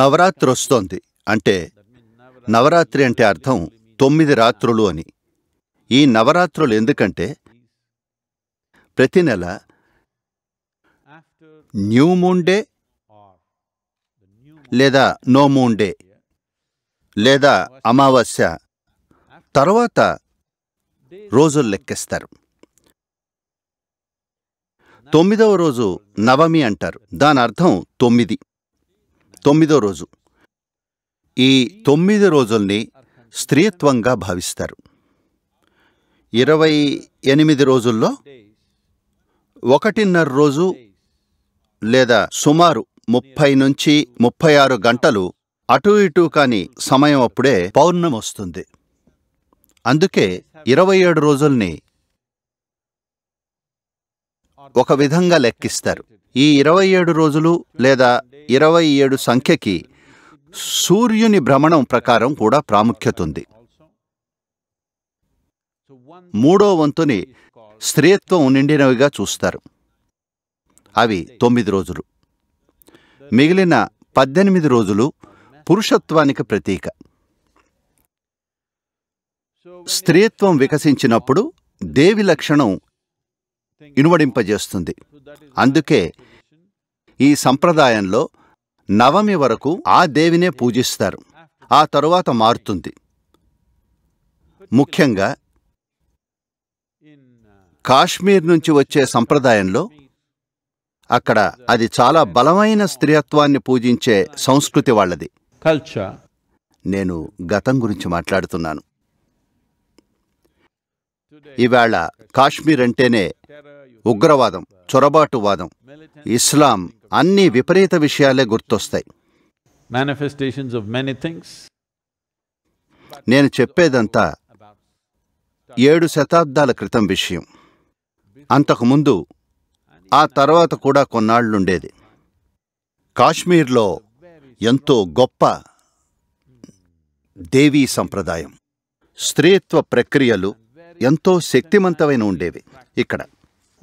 నవరాత్రి వస్తోంది అంటే నవరాత్రి అంటే అర్థం తొమ్మిది రాత్రులు అని ఈ నవరాత్రులు ఎందుకంటే ప్రతి నెల న్యూ మూన్ డే లేదా నో మూన్ డే లేదా అమావాస్య తర్వాత రోజులు లెక్కేస్తారు తొమ్మిదవ రోజు నవమి అంటారు దాని అర్థం తొమ్మిది తొమ్మిదో రోజు ఈ తొమ్మిది రోజుల్ని స్త్రీత్వంగా భావిస్తారు ఇరవై ఎనిమిది రోజుల్లో ఒకటిన్నర రోజు లేదా సుమారు ముప్పై నుంచి ముప్పై ఆరు గంటలు అటూ ఇటూ కాని సమయం అప్పుడే పౌర్ణం వస్తుంది అందుకే ఇరవై ఏడు రోజుల్ని ఒక విధంగా లెక్కిస్తారు ఈ ఇరవై ఏడు రోజులు లేదా ఇరవై ఏడు సంఖ్యకి సూర్యుని భ్రమణం ప్రకారం కూడా ప్రాముఖ్యత ఉంది మూడో వంతుని స్త్రీత్వం నిండినవిగా చూస్తారు అవి తొమ్మిది రోజులు మిగిలిన పద్దెనిమిది రోజులు పురుషత్వానికి ప్రతీక స్త్రీత్వం వికసించినప్పుడు దేవి లక్షణం ఇనువడింపజేస్తుంది అందుకే ఈ సంప్రదాయంలో నవమి వరకు ఆ దేవినే పూజిస్తారు ఆ తరువాత మారుతుంది ముఖ్యంగా కాశ్మీర్ నుంచి వచ్చే సంప్రదాయంలో అక్కడ అది చాలా బలమైన స్త్రీత్వాన్ని పూజించే సంస్కృతి వాళ్ళది నేను గతం గురించి మాట్లాడుతున్నాను ఇవాళ కాశ్మీర్ అంటేనే ఉగ్రవాదం చొరబాటు వాదం ఇస్లాం అన్ని విపరీత విషయాలే గుర్తొస్తాయి నేను చెప్పేదంతా ఏడు శతాబ్దాల క్రితం విషయం అంతకుముందు ఆ తర్వాత కూడా కొన్నాళ్లుండేది కాశ్మీర్లో ఎంతో గొప్ప దేవీ సంప్రదాయం స్త్రీత్వ ప్రక్రియలు ఎంతో శక్తివంతమైన ఉండేవి ఇక్కడ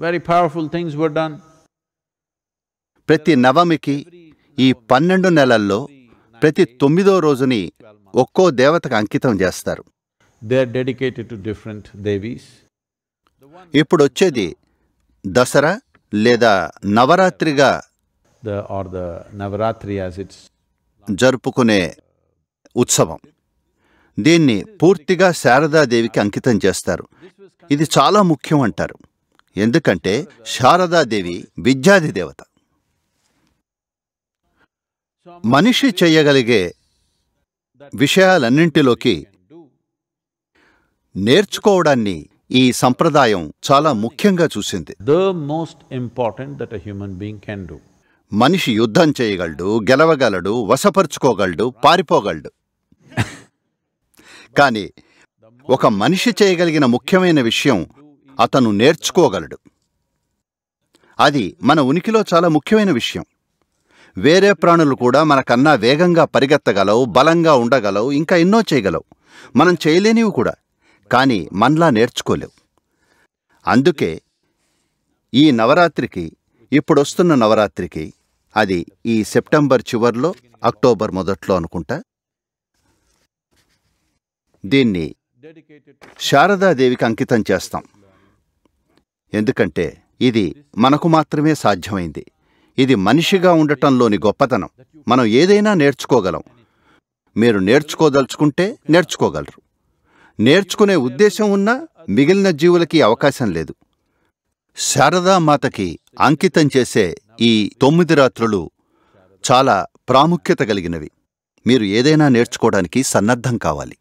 వెరీ పవర్ఫుల్ థింగ్స్ డన్ ప్రతి నవమికి ఈ పన్నెండు నెలల్లో ప్రతి తొమ్మిదో రోజుని ఒక్కో దేవతకు అంకితం చేస్తారు దే డెడికేటెడ్ టు డిఫరెంట్ ఇప్పుడు వచ్చేది దసరా లేదా నవరాత్రిగా ఆర్ ద నవరాత్రి ఇట్స్ జరుపుకునే ఉత్సవం దీన్ని పూర్తిగా శారదాదేవికి అంకితం చేస్తారు ఇది చాలా ముఖ్యం అంటారు ఎందుకంటే శారదాదేవి విద్యాది దేవత మనిషి చేయగలిగే విషయాలన్నింటిలోకి నేర్చుకోవడాన్ని ఈ సంప్రదాయం చాలా ముఖ్యంగా చూసింది the most important that human being can do మనిషి యుద్ధం చేయగలడు గెలవగలడు వశపరుచుకోగలడు పారిపోగలడు కానీ ఒక మనిషి చేయగలిగిన ముఖ్యమైన విషయం అతను నేర్చుకోగలడు అది మన ఉనికిలో చాలా ముఖ్యమైన విషయం వేరే ప్రాణులు కూడా మనకన్నా వేగంగా పరిగెత్తగలవు బలంగా ఉండగలవు ఇంకా ఎన్నో చేయగలవు మనం చేయలేనివి కూడా కానీ మనలా నేర్చుకోలేవు అందుకే ఈ నవరాత్రికి ఇప్పుడొస్తున్న నవరాత్రికి అది ఈ సెప్టెంబర్ చివరిలో అక్టోబర్ మొదట్లో అనుకుంటా దీన్ని శారదాదేవికి అంకితం చేస్తాం ఎందుకంటే ఇది మనకు మాత్రమే సాధ్యమైంది ఇది మనిషిగా ఉండటంలోని గొప్పతనం మనం ఏదైనా నేర్చుకోగలం మీరు నేర్చుకోదలుచుకుంటే నేర్చుకోగలరు నేర్చుకునే ఉద్దేశం ఉన్నా మిగిలిన జీవులకి అవకాశం లేదు శారదామాతకి అంకితం చేసే ఈ తొమ్మిది రాత్రులు చాలా ప్రాముఖ్యత కలిగినవి మీరు ఏదైనా నేర్చుకోవడానికి సన్నద్ధం కావాలి